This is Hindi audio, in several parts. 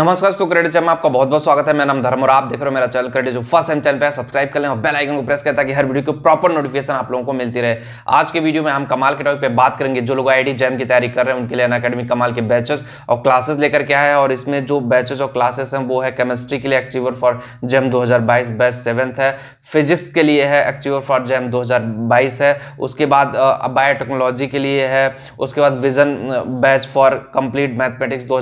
नमस्कार तो क्रेडिट चैनल में आपका बहुत बहुत स्वागत है मेरा नाम धर्म और आप देख रहे हो मेरा चैनल क्रेडिट जो फर्स्ट टाइम चैनल पे सब्सक्राइब कर लें और बेल आइकन को प्रेस करें ताकि हर वीडियो को प्रॉपर नोटिफिकेशन आप लोगों को मिलती रहे आज के वीडियो में हम कमाल के टॉपिक पे बात करेंगे जो लोग डी जैम की तैयारी कर रहे हैं उनके लिए अन अकेडमी कमाल के बैचेस और क्लासेस लेकर के आए और इसमें जो बैचेस और क्लासेस हैं वो है केमिस्ट्री के लिए एक्टिवर फॉर जैम दो बैच सेवन्थ है फिजिक्स के लिए है एक्टिवर फॉर जैम दो है उसके बाद बायोटेक्नोलॉजी के लिए है उसके बाद vision batch for complete mathematics दो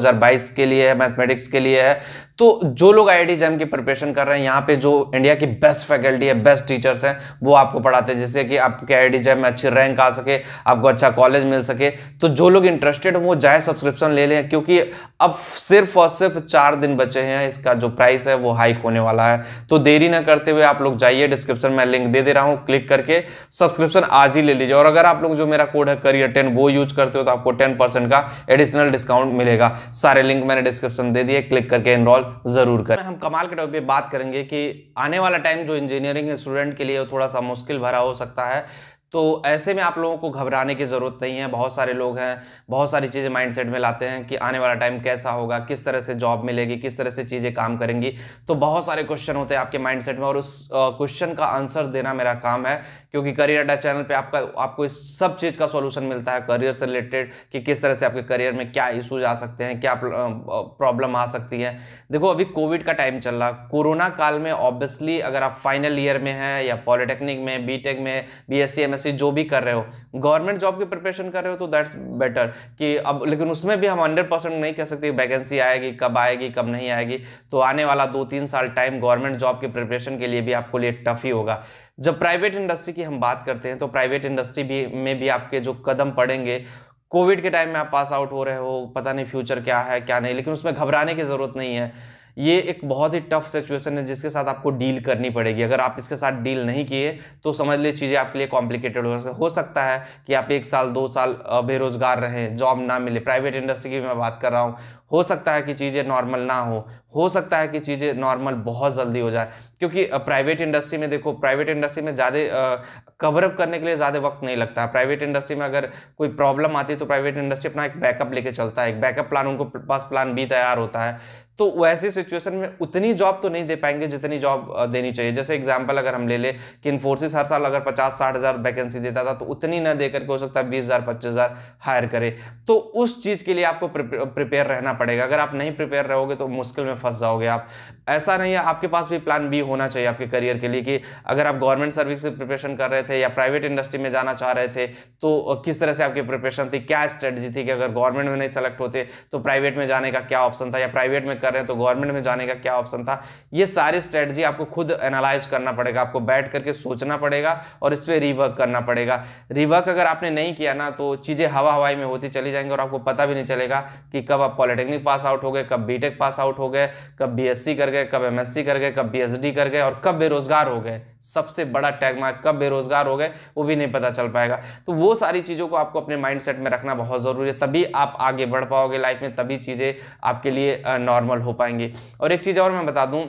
के लिए है मैथमेटिक्स किसके लिए है तो जो लोग आई जैम की प्रिपरेशन कर रहे हैं यहाँ पे जो इंडिया की बेस्ट फैकल्टी है बेस्ट टीचर्स हैं वो आपको पढ़ाते हैं जिससे कि आपके आई जैम में अच्छी रैंक आ सके आपको अच्छा कॉलेज मिल सके तो जो लोग इंटरेस्टेड हों वो जाए सब्सक्रिप्शन ले लें क्योंकि अब सिर्फ और सिर्फ चार दिन बचे हैं इसका जो प्राइस है वो हाइक होने वाला है तो देरी ना करते हुए आप लोग जाइए डिस्क्रिप्शन में लिंक दे दे रहा हूँ क्लिक करके सब्सक्रिप्शन आज ही ले लीजिए और अगर आप लोग जो मेरा कोड है करियर टेन वो यूज करते हो तो आपको टेन का एडिशनल डिस्काउंट मिलेगा सारे लिंक मैंने डिस्क्रिप्शन दे दिए क्लिक करके इनरॉल ज़रूर करें हम कमाल के टॉपिक पे बात करेंगे कि आने वाला टाइम जो इंजीनियरिंग स्टूडेंट के लिए थोड़ा सा मुश्किल भरा हो सकता है तो ऐसे में आप लोगों को घबराने की ज़रूरत नहीं है बहुत सारे लोग हैं बहुत सारी चीज़ें माइंडसेट में लाते हैं कि आने वाला टाइम कैसा होगा किस तरह से जॉब मिलेगी किस तरह से चीज़ें काम करेंगी तो बहुत सारे क्वेश्चन होते हैं आपके माइंडसेट में और उस क्वेश्चन का आंसर देना मेरा काम है क्योंकि करियर अड्डा चैनल पर आपका आपको इस सब चीज़ का सोल्यूशन मिलता है करियर से रिलेटेड कि किस तरह से आपके करियर में क्या इशूज आ सकते हैं क्या प्रॉब्लम आ सकती है देखो अभी कोविड का टाइम चल रहा कोरोना काल में ऑब्वियसली अगर आप फाइनल ईयर में हैं या पॉलिटेक्निक में बी में बी एस में से जो भी कर रहे हो गवर्नमेंट जॉब की प्रिपरेशन कर रहे हो तो दैट्स बेटर कि अब लेकिन उसमें भी हम हंड्रेड परसेंट नहीं कह सकते वैकेंसी आएगी कब आएगी कब नहीं आएगी तो आने वाला दो तीन साल टाइम गवर्नमेंट जॉब की प्रिपरेशन के लिए भी आपको लिए टफ ही होगा जब प्राइवेट इंडस्ट्री की हम बात करते हैं तो प्राइवेट इंडस्ट्री भी में भी आपके जो कदम पड़ेंगे कोविड के टाइम में आप पास आउट हो रहे हो पता नहीं फ्यूचर क्या है क्या नहीं लेकिन उसमें घबराने की ज़रूरत नहीं है ये एक बहुत ही टफ सिचुएशन है जिसके साथ आपको डील करनी पड़ेगी अगर आप इसके साथ डील नहीं किए तो समझ लीजिए चीज़ें आपके लिए कॉम्प्लिकेटेड हो हो सकता है कि आप एक साल दो साल बेरोजगार रहें जॉब ना मिले प्राइवेट इंडस्ट्री की मैं बात कर रहा हूँ हो सकता है कि चीज़ें नॉर्मल ना हो हो सकता है कि चीज़ें नॉर्मल बहुत जल्दी हो जाए क्योंकि प्राइवेट इंडस्ट्री में देखो प्राइवेट इंडस्ट्री में ज़्यादा कवरअप करने के लिए ज़्यादा वक्त नहीं लगता है प्राइवेट इंडस्ट्री में अगर कोई प्रॉब्लम आती है तो प्राइवेट इंडस्ट्री अपना एक बैकअप लेके चलता है एक बैकअप प्लान उनको पास प्लान बी तैयार होता है तो वैसी सिचुएशन में उतनी जॉब तो नहीं दे पाएंगे जितनी जॉब देनी चाहिए जैसे एग्जाम्पल अगर हम ले ले कि इन्फोर्सिस हर साल अगर पचास साठ हज़ार वैकेंसी देता था तो उतनी ना देकर हो सकता है बीस हज़ार पच्चीस हज़ार हायर करे तो उस चीज़ के लिए आपको प्रिपेयर रहना पड़ेगा अगर आप नहीं प्रिपेयर रहोगे तो मुश्किल में फंस जाओगे आप ऐसा नहीं है आपके पास भी प्लान बी होना चाहिए आपके करियर के लिए कि अगर आप गवर्नमेंट सर्विस से प्रिपरेशन कर रहे थे या प्राइवेट इंडस्ट्री में जाना चाह रहे थे तो किस तरह से आपकी प्रिपरेशन थी क्या स्ट्रेटजी थी कि अगर गवर्नमेंट में नहीं सेलेक्ट होते तो प्राइवेट में जाने का क्या ऑप्शन था या प्राइवेट में कर रहे हैं तो गवर्नमेंट में जाने का क्या ऑप्शन था ये सारी स्ट्रेटजी आपको खुद एनालाइज करना पड़ेगा आपको बैठ करके सोचना पड़ेगा और इस पर रिवर्क करना पड़ेगा रिवर्क अगर आपने नहीं किया ना तो चीज़ें हवा हवाई में होती चली जाएंगी और आपको पता भी नहीं चलेगा कि कब आप पॉलिटेक्निक पास आउट हो गए कब बी पास आउट हो गए कब बी कर गए कब एम कर गए कब बी कर गए और कब बेरोजगार हो गए सबसे बड़ा टैग मार्क कब बेरोजगार हो गए वो भी नहीं पता चल पाएगा तो वो सारी चीज़ों को आपको अपने माइंड में रखना बहुत ज़रूरी है तभी आप आगे बढ़ पाओगे लाइफ में तभी चीज़ें आपके लिए नॉर्मल इन्वॉल्व हो पाएंगे और एक चीज़ और मैं बता दूँ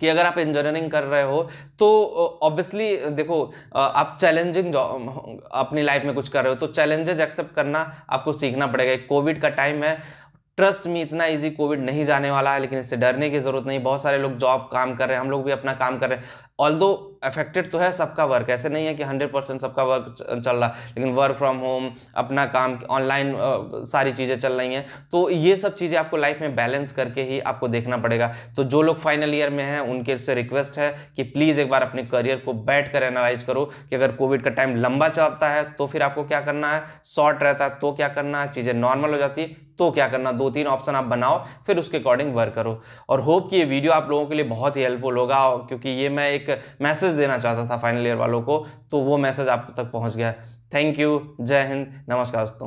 कि अगर आप इंजीनियरिंग कर रहे हो तो ऑब्वियसली देखो आप चैलेंजिंग अपनी लाइफ में कुछ कर रहे हो तो चैलेंजेस एक्सेप्ट करना आपको सीखना पड़ेगा कोविड का टाइम है ट्रस्ट में इतना इजी कोविड नहीं जाने वाला है लेकिन इससे डरने की ज़रूरत नहीं बहुत सारे लोग जॉब काम कर रहे हैं हम लोग भी अपना काम कर रहे हैं ऑल दो अफेक्टेड तो है सबका वर्क ऐसे नहीं है कि हंड्रेड परसेंट सबका वर्क चल रहा लेकिन वर्क फ्रॉम होम अपना काम ऑनलाइन सारी चीज़ें चल रही हैं तो ये सब चीज़ें आपको लाइफ में बैलेंस करके ही आपको देखना पड़ेगा तो जो लोग फाइनल ईयर में हैं उनके से रिक्वेस्ट है कि प्लीज़ एक बार अपने करियर को बैठ कर एनालाइज करो कि अगर कोविड का टाइम लंबा चलता है तो फिर आपको क्या करना है शॉर्ट रहता है तो क्या करना है चीज़ें नॉर्मल हो जाती है तो क्या करना दो तीन ऑप्शन आप बनाओ फिर उसके अकॉर्डिंग वर्क करो और होप कि ये वीडियो आप लोगों के लिए बहुत ही हेल्पफुल होगा क्योंकि ये मैं एक मैसेज देना चाहता था फाइनल ईयर वालों को तो वो मैसेज आप तक पहुँच गया थैंक यू जय हिंद नमस्कार दोस्तों